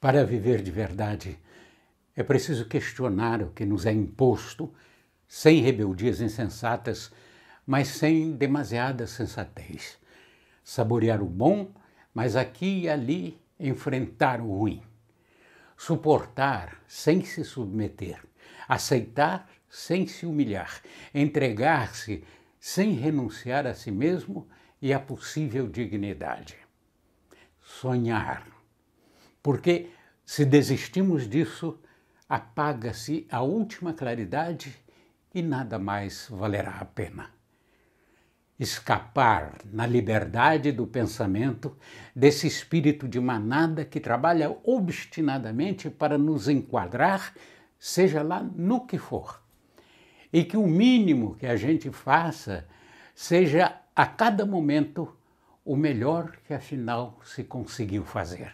Para viver de verdade, é preciso questionar o que nos é imposto, sem rebeldias insensatas, mas sem demasiada sensatez. Saborear o bom, mas aqui e ali enfrentar o ruim. Suportar sem se submeter. Aceitar sem se humilhar. Entregar-se sem renunciar a si mesmo e à possível dignidade. Sonhar porque se desistimos disso, apaga-se a última claridade e nada mais valerá a pena. Escapar na liberdade do pensamento desse espírito de manada que trabalha obstinadamente para nos enquadrar, seja lá no que for. E que o mínimo que a gente faça seja a cada momento o melhor que afinal se conseguiu fazer.